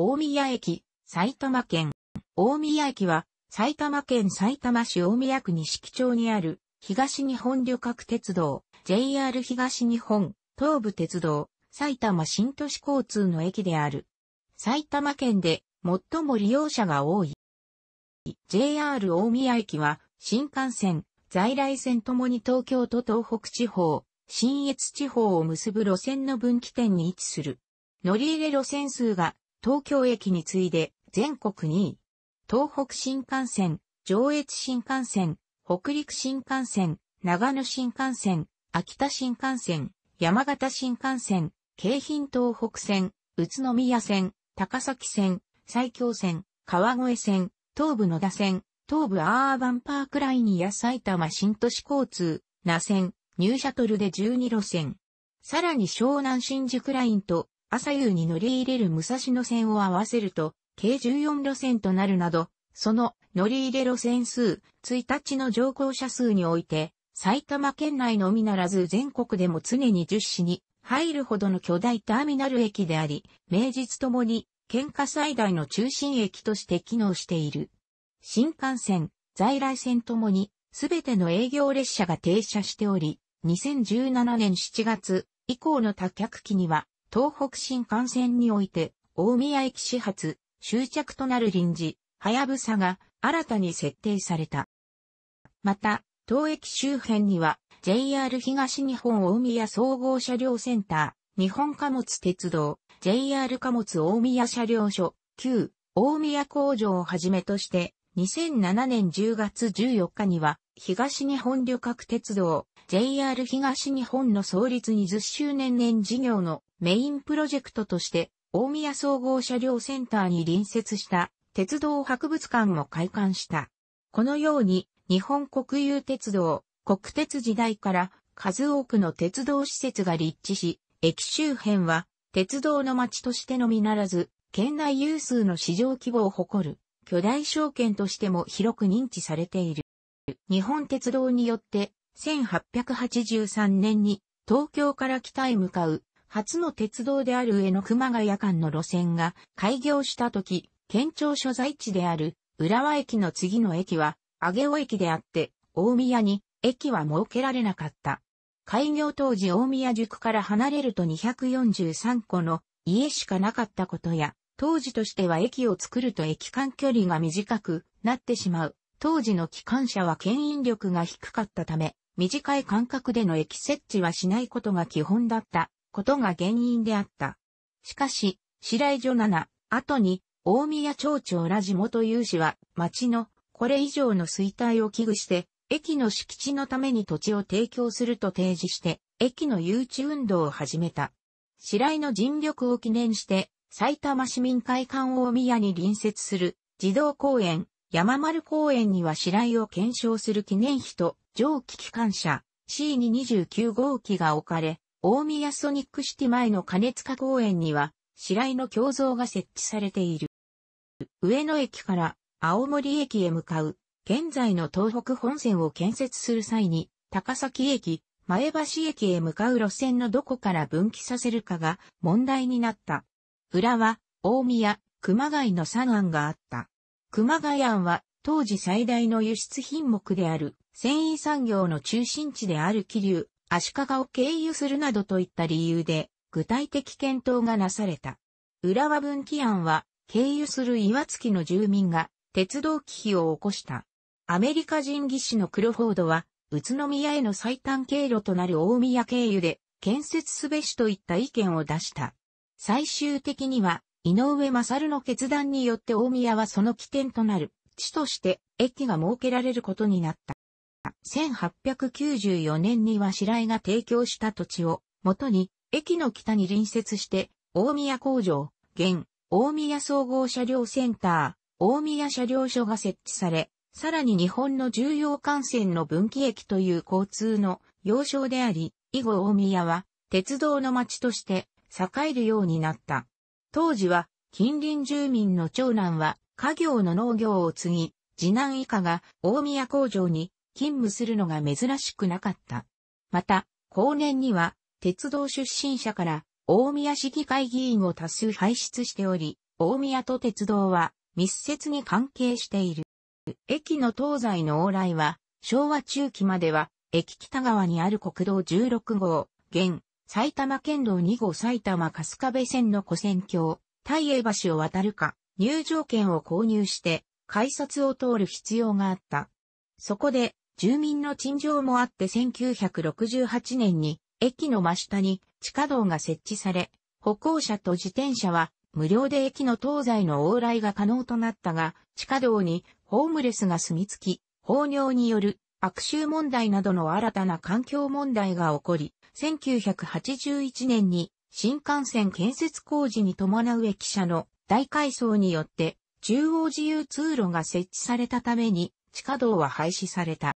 大宮駅、埼玉県。大宮駅は、埼玉県埼玉市大宮区錦町にある、東日本旅客鉄道、JR 東日本、東武鉄道、埼玉新都市交通の駅である。埼玉県で、最も利用者が多い。JR 大宮駅は、新幹線、在来線ともに東京と東北地方、新越地方を結ぶ路線の分岐点に位置する。乗り入れ路線数が東京駅に次いで全国2位。東北新幹線、上越新幹線、北陸新幹線、長野新幹線、秋田新幹線、山形新幹線、京浜東北線、宇都宮線、高崎線、埼京線、川越線、東武野田線、東武アーバンパークラインや埼玉新都市交通、那線、ニューシャトルで12路線。さらに湘南新宿ラインと朝夕に乗り入れる武蔵野線を合わせると、計14路線となるなど、その乗り入れ路線数、1日の乗降者数において、埼玉県内のみならず全国でも常に10市に入るほどの巨大ターミナル駅であり、名実ともに県下最大の中心駅として機能している。新幹線、在来線ともに、すべての営業列車が停車しており、2017年7月以降の多客機には、東北新幹線において、大宮駅始発、終着となる臨時、はやぶさが新たに設定された。また、当駅周辺には、JR 東日本大宮総合車両センター、日本貨物鉄道、JR 貨物大宮車両所、旧大宮工場をはじめとして、2007年10月14日には、東日本旅客鉄道、JR 東日本の創立20周年年事業のメインプロジェクトとして大宮総合車両センターに隣接した鉄道博物館も開館した。このように日本国有鉄道、国鉄時代から数多くの鉄道施設が立地し、駅周辺は鉄道の街としてのみならず、県内有数の市場規模を誇る巨大証券としても広く認知されている。日本鉄道によって1883年に東京から北へ向かう初の鉄道である上野熊谷間の路線が開業した時、県庁所在地である浦和駅の次の駅は上尾駅であって、大宮に駅は設けられなかった。開業当時大宮塾から離れると243個の家しかなかったことや、当時としては駅を作ると駅間距離が短くなってしまう。当時の機関車は牽引力が低かったため、短い間隔での駅設置はしないことが基本だった。ことが原因であった。しかし、白井女七、後に、大宮町長ら地元有志は、町のこれ以上の衰退を危惧して、駅の敷地のために土地を提供すると提示して、駅の誘致運動を始めた。白井の尽力を記念して、埼玉市民会館大宮に隣接する児童公園、山丸公園には白井を検証する記念碑と蒸気機関車 C229 号機が置かれ、大宮ソニックシティ前の金塚公園には、白井の胸像が設置されている。上野駅から青森駅へ向かう、現在の東北本線を建設する際に、高崎駅、前橋駅へ向かう路線のどこから分岐させるかが問題になった。裏は、大宮、熊谷の3案があった。熊谷案は、当時最大の輸出品目である、繊維産業の中心地である気流、足利を経由するなどといった理由で、具体的検討がなされた。浦和分岐案は、経由する岩槻の住民が、鉄道危機を起こした。アメリカ人技師のクロフォードは、宇都宮への最短経路となる大宮経由で、建設すべしといった意見を出した。最終的には、井上勝の決断によって大宮はその起点となる、地として駅が設けられることになった。1894年には白井が提供した土地を、元に、駅の北に隣接して、大宮工場、現、大宮総合車両センター、大宮車両所が設置され、さらに日本の重要幹線の分岐駅という交通の要衝であり、以後大宮は鉄道の町として栄えるようになった。当時は近隣住民の長男は家業の農業を継ぎ、次男以下が大宮工場に勤務するのが珍しくなかった。また、後年には、鉄道出身者から、大宮市議会議員を多数輩出しており、大宮と鉄道は密接に関係している。駅の東西の往来は、昭和中期までは、駅北側にある国道16号、現、埼玉県道2号埼玉春日部線の古線橋、大栄橋を渡るか、入場券を購入して、改札を通る必要があった。そこで、住民の陳情もあって1968年に駅の真下に地下道が設置され、歩行者と自転車は無料で駅の東西の往来が可能となったが、地下道にホームレスが住み着き、放尿による悪臭問題などの新たな環境問題が起こり、1981年に新幹線建設工事に伴う駅舎の大改装によって中央自由通路が設置されたために地下道は廃止された。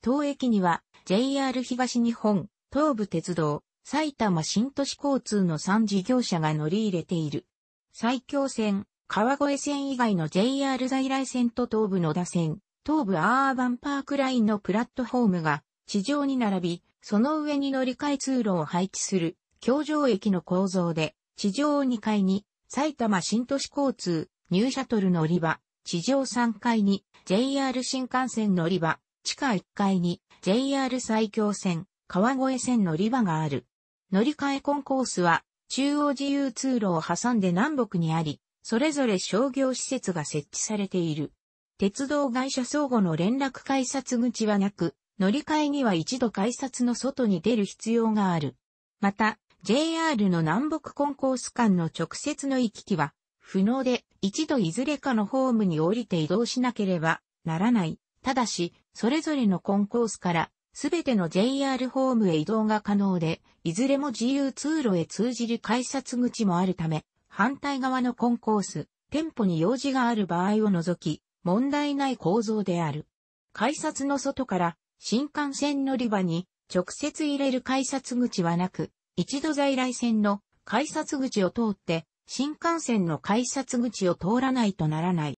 当駅には JR 東日本、東武鉄道、埼玉新都市交通の3事業者が乗り入れている。埼京線、川越線以外の JR 在来線と東武野田線、東武アーバンパークラインのプラットフォームが地上に並び、その上に乗り換え通路を配置する、京上駅の構造で、地上2階に、埼玉新都市交通、ニューシャトル乗り場、地上3階に、JR 新幹線乗り場、地下1階に JR 埼京線、川越線乗り場がある。乗り換えコンコースは中央自由通路を挟んで南北にあり、それぞれ商業施設が設置されている。鉄道会社相互の連絡改札口はなく、乗り換えには一度改札の外に出る必要がある。また、JR の南北コンコース間の直接の行き来は、不能で一度いずれかのホームに降りて移動しなければならない。ただし、それぞれのコンコースからすべての JR ホームへ移動が可能で、いずれも自由通路へ通じる改札口もあるため、反対側のコンコース、店舗に用事がある場合を除き、問題ない構造である。改札の外から新幹線乗り場に直接入れる改札口はなく、一度在来線の改札口を通って新幹線の改札口を通らないとならない。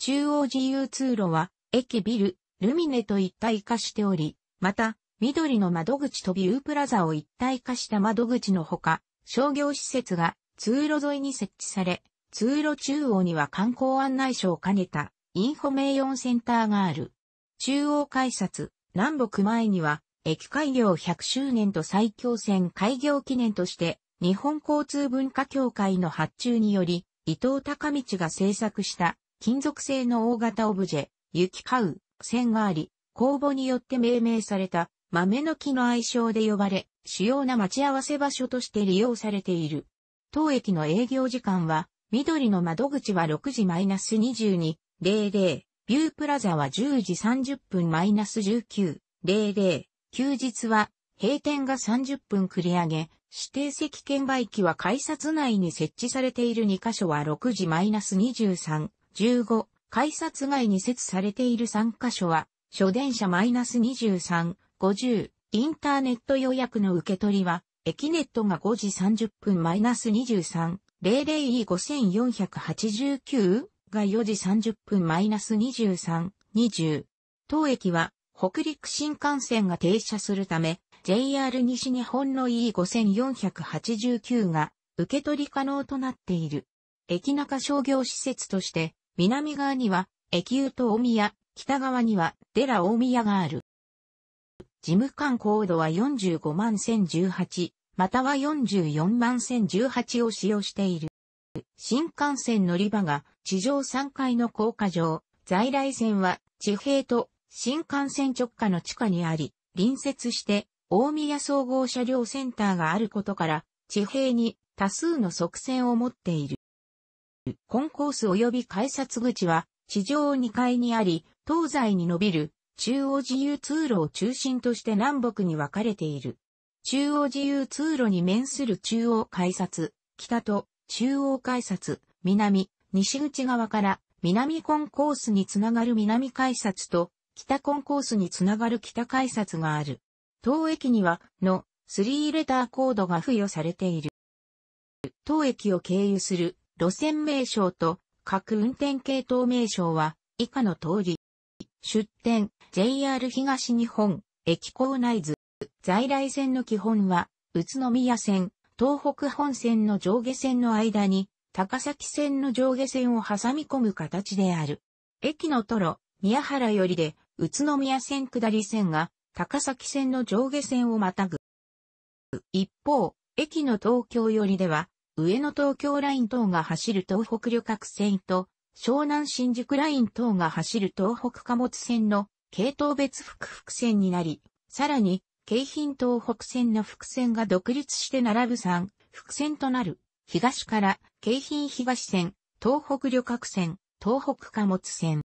中央自由通路は駅ビル、ルミネと一体化しており、また、緑の窓口とビュープラザを一体化した窓口のほか、商業施設が通路沿いに設置され、通路中央には観光案内所を兼ねたインフォメーションセンターがある。中央改札、南北前には、駅開業100周年と最強線開業記念として、日本交通文化協会の発注により、伊藤隆道が制作した金属製の大型オブジェ、雪買う線があり、公募によって命名された豆の木の愛称で呼ばれ、主要な待ち合わせ場所として利用されている。当駅の営業時間は、緑の窓口は6時 -22、00、ビュープラザは10時30分 -19、00、休日は閉店が30分繰り上げ、指定席券売機は改札内に設置されている2箇所は6時 -23、15、改札外に設されている3カ所は、初電車 -23、50、インターネット予約の受け取りは、駅ネットが5時30分 -23、00E5489 が4時30分 -23、20。当駅は、北陸新幹線が停車するため、JR 西日本の E5489 が受け取り可能となっている。駅中商業施設として南側には、駅湯と大宮、北側には、デラ大宮がある。事務官コードは45万1018、または44万1018を使用している。新幹線乗り場が地上3階の高架上、在来線は地平と新幹線直下の地下にあり、隣接して大宮総合車両センターがあることから、地平に多数の側線を持っている。コンコース及び改札口は地上2階にあり、東西に伸びる中央自由通路を中心として南北に分かれている。中央自由通路に面する中央改札、北と中央改札、南、西口側から南コンコースにつながる南改札と北コンコースにつながる北改札がある。当駅には、の、3レターコードが付与されている。当駅を経由する路線名称と各運転系統名称は以下の通り。出店、JR 東日本、駅構内図。在来線の基本は、宇都宮線、東北本線の上下線の間に、高崎線の上下線を挟み込む形である。駅のトロ、宮原よりで、宇都宮線下り線が、高崎線の上下線をまたぐ。一方、駅の東京よりでは、上野東京ライン等が走る東北旅客線と、湘南新宿ライン等が走る東北貨物線の系統別複複線になり、さらに、京浜東北線の複線が独立して並ぶ3、複線となる、東から京浜東線、東北旅客線、東北貨物線。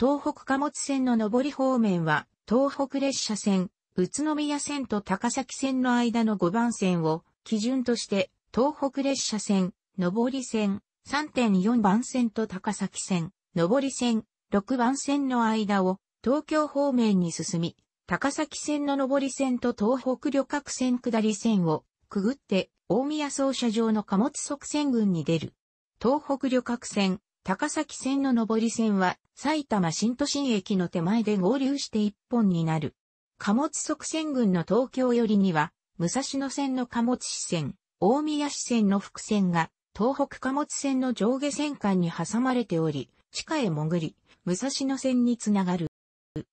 東北貨物線の上り方面は、東北列車線、宇都宮線と高崎線の間の5番線を基準として東北列車線、上り線、3.4番線と高崎線、上り線、6番線の間を東京方面に進み、高崎線の上り線と東北旅客線下り線をくぐって大宮総車場の貨物側線群に出る。東北旅客線、高崎線の上り線は埼玉新都心駅の手前で合流して一本になる。貨物側線群の東京寄りには武蔵野線の貨物支線、大宮支線の伏線が、東北貨物線の上下線間に挟まれており、地下へ潜り、武蔵野線につながる。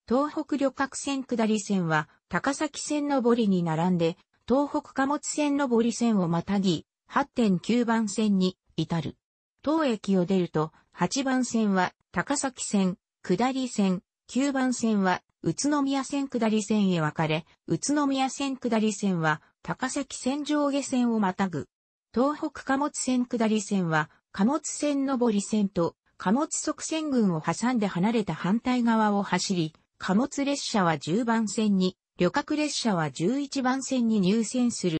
東北旅客線下り線は、高崎線上りに並んで、東北貨物線上り線をまたぎ、8.9番線に至る。当駅を出ると、8番線は高崎線、下り線、9番線は宇都宮線下り線へ分かれ、宇都宮線下り線は高崎線上下線をまたぐ。東北貨物線下り線は、貨物線上り線と貨物側線群を挟んで離れた反対側を走り、貨物列車は10番線に、旅客列車は11番線に入線する。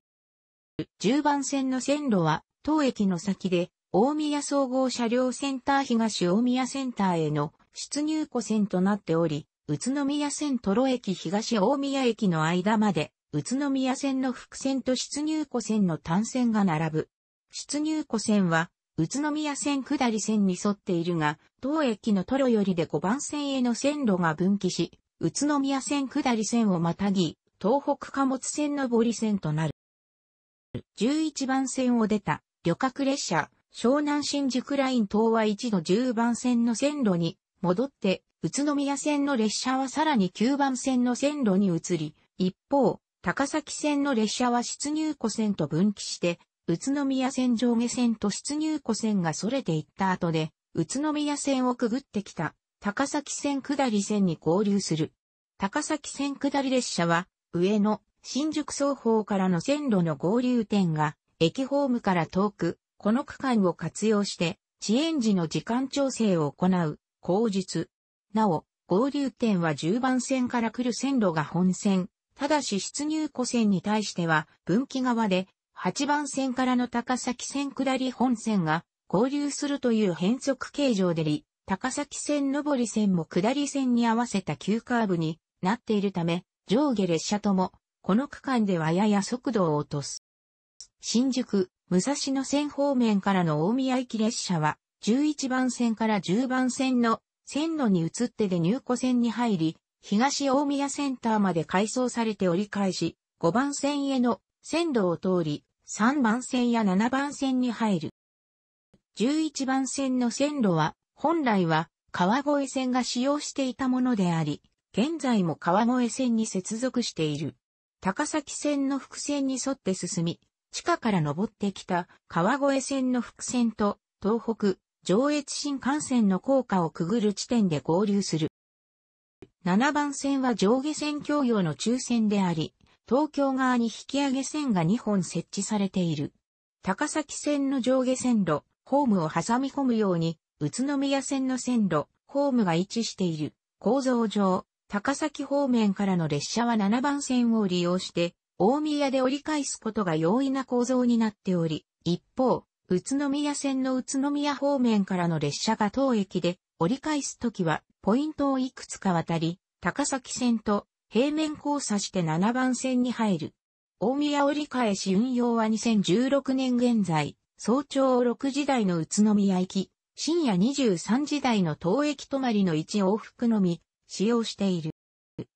10番線の線路は、当駅の先で、大宮総合車両センター東大宮センターへの出入庫線となっており、宇都宮線トロ駅東大宮駅の間まで宇都宮線の伏線と出入庫線の単線が並ぶ。出入庫線は、宇都宮線下り線に沿っているが、当駅のトロよりで5番線への線路が分岐し、宇都宮線下り線をまたぎ、東北貨物線の堀線となる。11番線を出た旅客列車、湘南新宿ライン東は1の10番線の線路に戻って、宇都宮線の列車はさらに9番線の線路に移り、一方、高崎線の列車は出入庫線と分岐して、宇都宮線上下線と出入庫線がそれていった後で、宇都宮線をくぐってきた、高崎線下り線に合流する。高崎線下り列車は、上野、新宿双方からの線路の合流点が、駅ホームから遠く、この区間を活用して、遅延時の時間調整を行う、口述。なお、合流点は10番線から来る線路が本線、ただし出入庫線に対しては、分岐側で、8番線からの高崎線下り本線が合流するという変則形状でり、高崎線上り線も下り線に合わせた急カーブになっているため、上下列車とも、この区間ではやや速度を落とす。新宿、武蔵野線方面からの大宮駅列車は、11番線から10番線の線路に移ってで入庫線に入り、東大宮センターまで改装されて折り返し、5番線への線路を通り、3番線や7番線に入る。11番線の線路は、本来は川越線が使用していたものであり、現在も川越線に接続している。高崎線の伏線に沿って進み、地下から登ってきた川越線の伏線と東北、上越新幹線の高架をくぐる地点で合流する。7番線は上下線共用の抽選であり、東京側に引き上げ線が2本設置されている。高崎線の上下線路、ホームを挟み込むように、宇都宮線の線路、ホームが位置している。構造上、高崎方面からの列車は7番線を利用して、大宮で折り返すことが容易な構造になっており、一方、宇都宮線の宇都宮方面からの列車が当駅で、折り返すときは、ポイントをいくつか渡り、高崎線と平面交差して7番線に入る。大宮折り返し運用は2016年現在、早朝6時台の宇都宮行き、深夜23時台の当駅止まりの1往復のみ、使用している。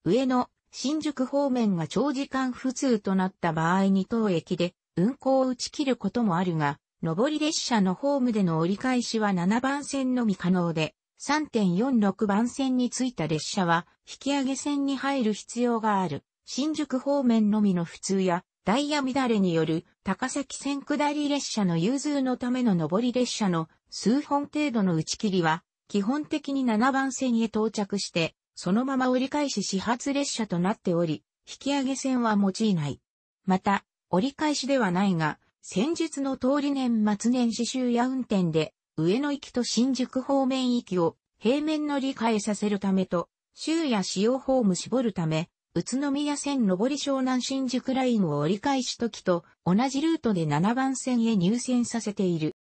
上野、新宿方面が長時間不通となった場合に当駅で運行を打ち切ることもあるが、上り列車のホームでの折り返しは7番線のみ可能で、3.46番線に着いた列車は引き上げ線に入る必要がある新宿方面のみの普通やダイヤ乱れによる高崎線下り列車の融通のための上り列車の数本程度の打ち切りは基本的に7番線へ到着してそのまま折り返し始発列車となっており引き上げ線は用いない。また折り返しではないが先日の通り年末年始終や運転で上野行きと新宿方面行きを平面乗り換えさせるためと、州や使用ホーム絞るため、宇都宮線上り湘南新宿ラインを折り返し時と同じルートで7番線へ入線させている。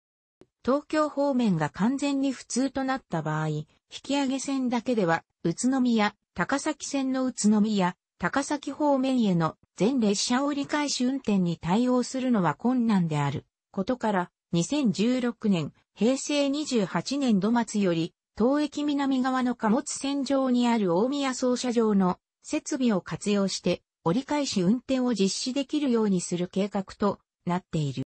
東京方面が完全に普通となった場合、引き上げ線だけでは、宇都宮、高崎線の宇都宮、高崎方面への全列車折り返し運転に対応するのは困難であることから、2016年、平成28年度末より、東駅南側の貨物線上にある大宮操車場の設備を活用して折り返し運転を実施できるようにする計画となっている。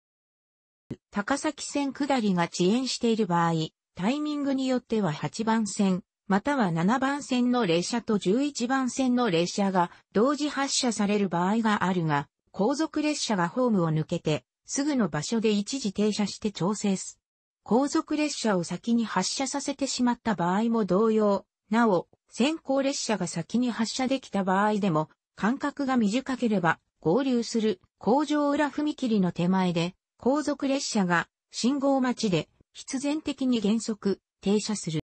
高崎線下りが遅延している場合、タイミングによっては8番線、または7番線の列車と11番線の列車が同時発車される場合があるが、後続列車がホームを抜けてすぐの場所で一時停車して調整す。後続列車を先に発車させてしまった場合も同様、なお、先行列車が先に発車できた場合でも、間隔が短ければ、合流する工場裏踏切の手前で、後続列車が信号待ちで必然的に減速、停車する。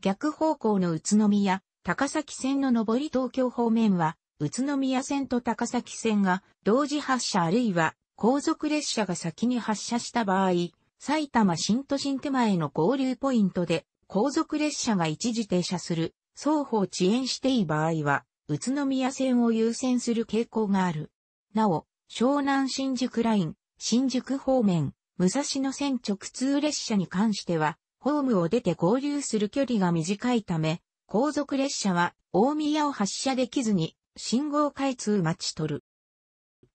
逆方向の宇都宮、高崎線の上り東京方面は、宇都宮線と高崎線が同時発車あるいは後続列車が先に発車した場合、埼玉新都心手前の合流ポイントで、後続列車が一時停車する、双方遅延していい場合は、宇都宮線を優先する傾向がある。なお、湘南新宿ライン、新宿方面、武蔵野線直通列車に関しては、ホームを出て合流する距離が短いため、後続列車は大宮を発車できずに信号開通待ち取る。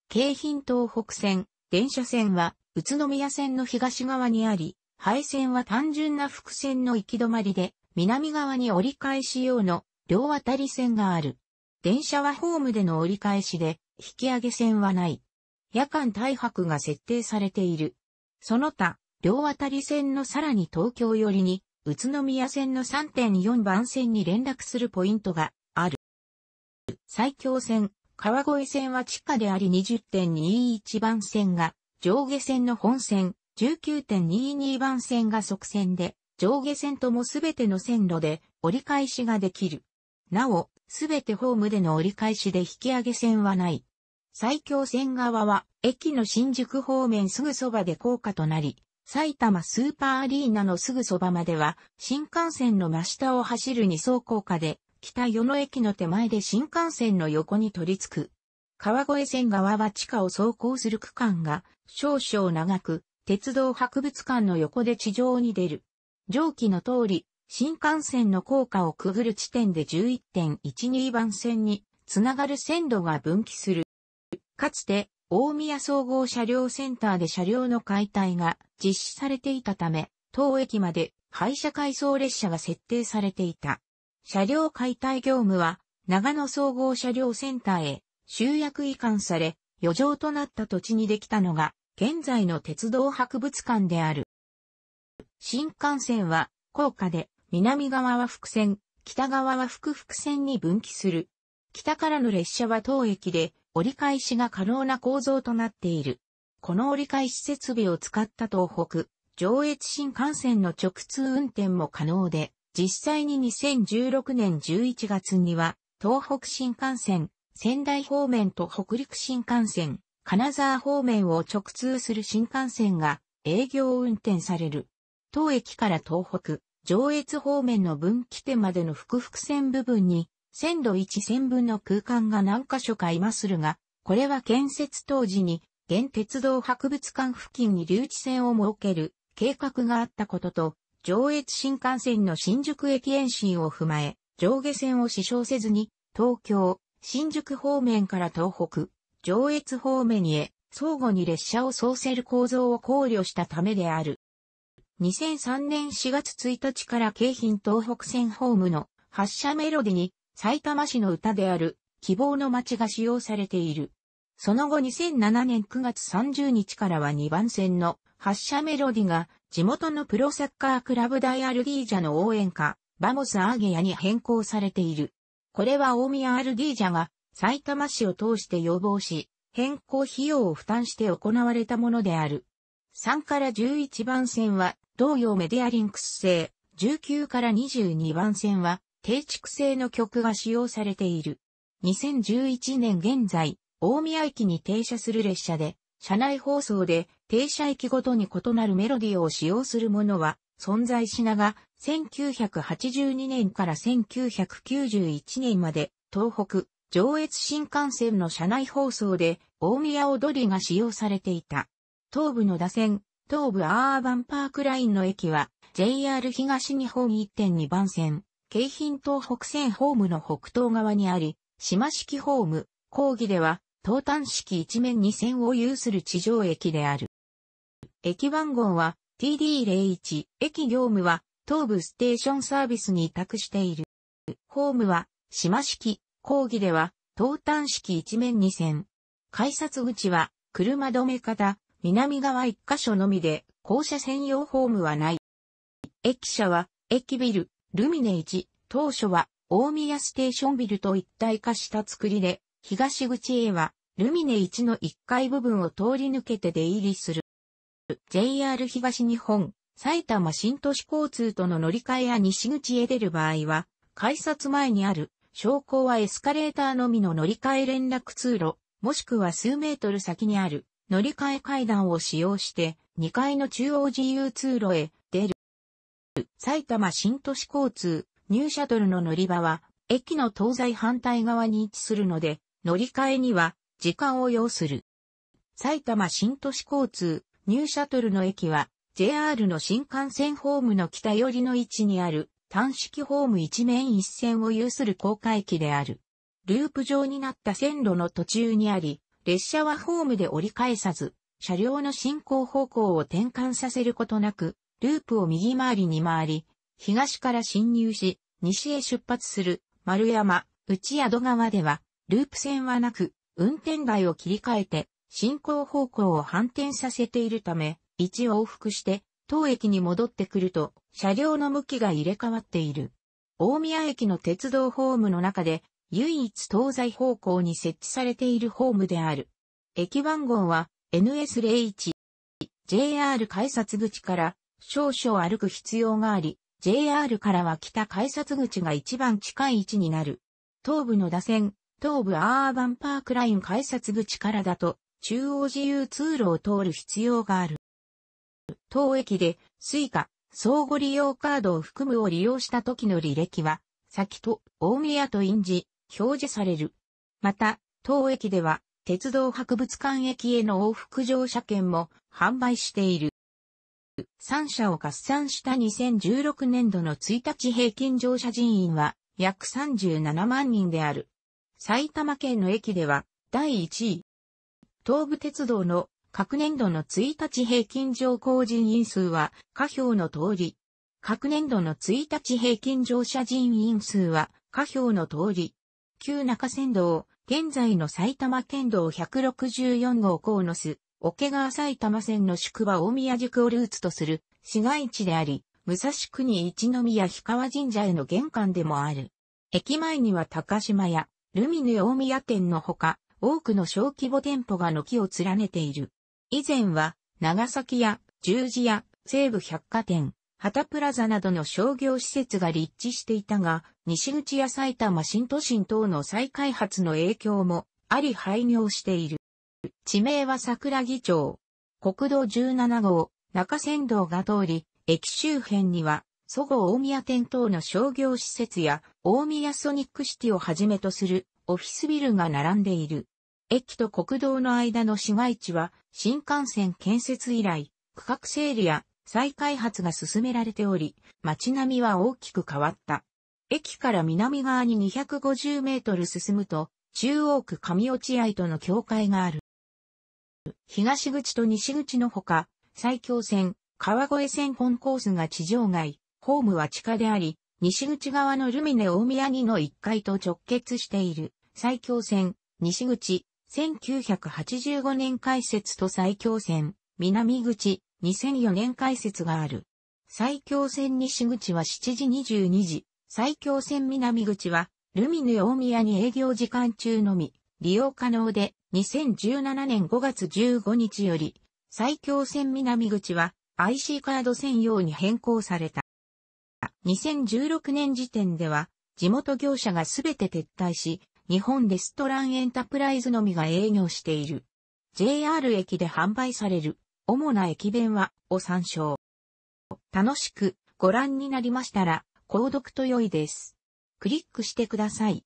京浜東北線、電車線は、宇都宮線の東側にあり、廃線は単純な伏線の行き止まりで、南側に折り返し用の両渡り線がある。電車はホームでの折り返しで、引き上げ線はない。夜間大白が設定されている。その他、両渡り線のさらに東京寄りに、宇都宮線の3.4番線に連絡するポイントがある。最強線、川越線は地下であり20.21番線が上下線の本線、19.22番線が側線で、上下線ともすべての線路で折り返しができる。なお、すべてホームでの折り返しで引き上げ線はない。埼京線側は、駅の新宿方面すぐそばで高架となり、埼玉スーパーアリーナのすぐそばまでは、新幹線の真下を走る二層高架で、北与野駅の手前で新幹線の横に取り付く。川越線側は地下を走行する区間が少々長く、鉄道博物館の横で地上に出る。上記の通り、新幹線の高架をくぐる地点で11.12番線につながる線路が分岐する。かつて、大宮総合車両センターで車両の解体が実施されていたため、当駅まで廃車回送列車が設定されていた。車両解体業務は、長野総合車両センターへ集約移管され、余剰となった土地にできたのが、現在の鉄道博物館である。新幹線は、高架で、南側は伏線、北側は副伏線に分岐する。北からの列車は当駅で、折り返しが可能な構造となっている。この折り返し設備を使った東北、上越新幹線の直通運転も可能で、実際に2016年11月には、東北新幹線、仙台方面と北陸新幹線、金沢方面を直通する新幹線が営業運転される。当駅から東北、上越方面の分岐点までの複々線部分に、線路1線分の空間が何箇所かいまするが、これは建設当時に、現鉄道博物館付近に留置線を設ける計画があったことと、上越新幹線の新宿駅延伸を踏まえ、上下線を支障せずに、東京、新宿方面から東北、上越方面へ、相互に列車を操せる構造を考慮したためである。2003年4月1日から京浜東北線ホームの発車メロディに、埼玉市の歌である、希望の街が使用されている。その後2007年9月30日からは2番線の発車メロディが地元のプロサッカークラブダイアルディージャの応援歌、バモス・アーゲヤに変更されている。これは大宮アルディージャが埼玉市を通して要望し、変更費用を負担して行われたものである。3から11番線は同様メディアリンクス製、19から22番線は定築製の曲が使用されている。2011年現在、大宮駅に停車する列車で、車内放送で停車駅ごとに異なるメロディを使用するものは存在しなが、1982年から1991年まで東北上越新幹線の車内放送で大宮踊りが使用されていた。東部の打線、東部アーバンパークラインの駅は JR 東日本1.2番線、京浜東北線ホームの北東側にあり、島式ホーム、講義では東端式一面二線を有する地上駅である。駅番号は TD01、駅業務は東部ステーションサービスに委託している。ホームは島式、講義では東端式一面二線。改札口は車止め方、南側一箇所のみで、校舎専用ホームはない。駅舎は、駅ビル、ルミネ1、当初は、大宮ステーションビルと一体化した作りで、東口へは、ルミネ1の1階部分を通り抜けて出入りする。JR 東日本、埼玉新都市交通との乗り換えや西口へ出る場合は、改札前にある、昇降はエスカレーターのみの乗り換え連絡通路、もしくは数メートル先にある、乗り換え階段を使用して、2階の中央自由通路へ出る。埼玉新都市交通、ニューシャトルの乗り場は、駅の東西反対側に位置するので、乗り換えには時間を要する。埼玉新都市交通ニューシャトルの駅は JR の新幹線ホームの北寄りの位置にある短式ホーム一面一線を有する高架駅である。ループ状になった線路の途中にあり、列車はホームで折り返さず、車両の進行方向を転換させることなく、ループを右回りに回り、東から進入し、西へ出発する、丸山、内宿川では、ループ線はなく、運転台を切り替えて、進行方向を反転させているため、一往復して、当駅に戻ってくると、車両の向きが入れ替わっている。大宮駅の鉄道ホームの中で、唯一東西方向に設置されているホームである。駅番号は NS01。JR 改札口から少々歩く必要があり、JR からは北改札口が一番近い位置になる。東部の打線、東部アーバンパークライン改札口からだと、中央自由通路を通る必要がある。当駅で、スイカ、相互利用カードを含むを利用した時の履歴は、先と大宮と印字、表示される。また、当駅では、鉄道博物館駅への往復乗車券も販売している。3社を合算した2016年度の1日平均乗車人員は約37万人である。埼玉県の駅では第1位。東武鉄道の各年度の1日平均乗降人員数は下表の通り。各年度の1日平均乗車人員数は下表の通り。旧中山道、現在の埼玉県道164号コーノス、桶川埼玉線の宿場大宮宿をルーツとする市街地であり、武蔵国一宮氷川神社への玄関でもある。駅前には高島屋、ルミネ大宮店のほか、多くの小規模店舗が軒を連ねている。以前は、長崎や十字屋、西武百貨店、旗プラザなどの商業施設が立地していたが、西口や埼玉新都心等の再開発の影響もあり廃業している。地名は桜木町。国道17号、中山道が通り、駅周辺にはそごう大宮店等の商業施設や大宮ソニックシティをはじめとするオフィスビルが並んでいる。駅と国道の間の市街地は新幹線建設以来、区画整理や再開発が進められており、街並みは大きく変わった。駅から南側に250メートル進むと、中央区上落合との境界がある。東口と西口のほか、埼京線、川越線本コースが地上街、ホームは地下であり、西口側のルミネ大宮にの1階と直結している、埼京線、西口、1985年開設と埼京線、南口、2004年開設がある。埼京線西口は7時22時、埼京線南口は、ルミネ大宮に営業時間中のみ、利用可能で、2017年5月15日より、埼京線南口は、IC カード専用に変更された。2016年時点では、地元業者がすべて撤退し、日本レストランエンタプライズのみが営業している。JR 駅で販売される主な駅弁はを参照。楽しくご覧になりましたら、購読と良いです。クリックしてください。